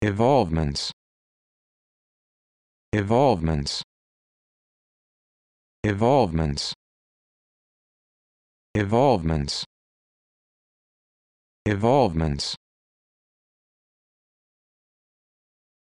evolvements evolvements evolvements evolvements evolvements